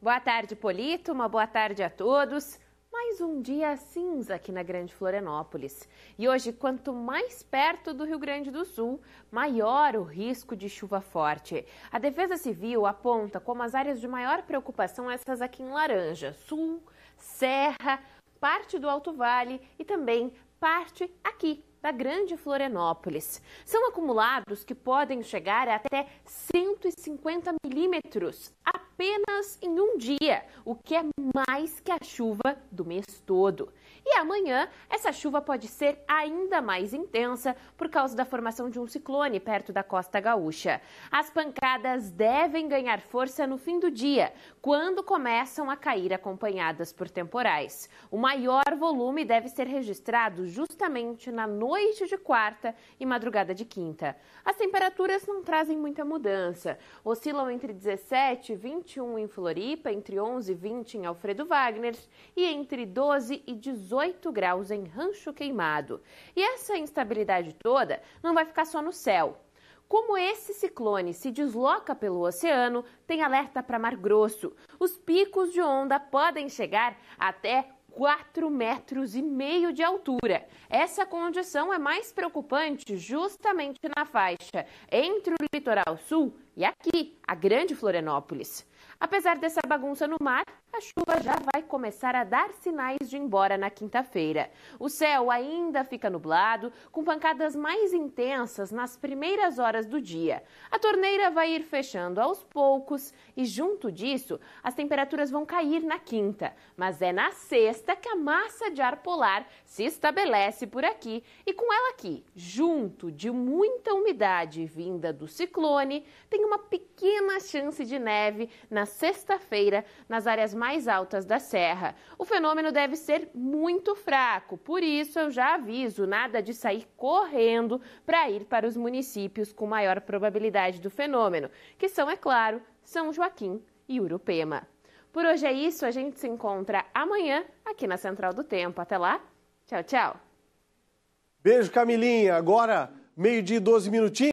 Boa tarde, Polito. Uma boa tarde a todos. Mais um dia cinza aqui na Grande Florianópolis. E hoje, quanto mais perto do Rio Grande do Sul, maior o risco de chuva forte. A Defesa Civil aponta como as áreas de maior preocupação essas aqui em Laranja, Sul, Serra, parte do Alto Vale e também parte aqui da Grande Florianópolis. São acumulados que podem chegar a até 150 milímetros apenas em um dia, o que é mais que a chuva do mês todo. E amanhã, essa chuva pode ser ainda mais intensa por causa da formação de um ciclone perto da costa gaúcha. As pancadas devem ganhar força no fim do dia, quando começam a cair acompanhadas por temporais. O maior volume deve ser registrado justamente na noite de quarta e madrugada de quinta. As temperaturas não trazem muita mudança. Oscilam entre 17 e 21 em Floripa, entre 11 e 20 em Alfredo Wagner e entre 12 e 18 18 graus em Rancho Queimado. E essa instabilidade toda não vai ficar só no céu. Como esse ciclone se desloca pelo oceano, tem alerta para Mar Grosso. Os picos de onda podem chegar até 4 metros e meio de altura. Essa condição é mais preocupante justamente na faixa entre o litoral sul e aqui, a grande Florianópolis. Apesar dessa bagunça no mar, a chuva já vai começar a dar sinais de ir embora na quinta-feira. O céu ainda fica nublado, com pancadas mais intensas nas primeiras horas do dia. A torneira vai ir fechando aos poucos e, junto disso, as temperaturas vão cair na quinta. Mas é na sexta que a massa de ar polar se estabelece por aqui e, com ela aqui, junto de muita umidade vinda do ciclone, tem uma uma pequena chance de neve na sexta-feira nas áreas mais altas da serra. O fenômeno deve ser muito fraco, por isso eu já aviso, nada de sair correndo para ir para os municípios com maior probabilidade do fenômeno, que são, é claro, São Joaquim e Urupema. Por hoje é isso, a gente se encontra amanhã aqui na Central do Tempo. Até lá, tchau, tchau. Beijo, Camilinha. Agora, meio-dia e 12 minutinhos.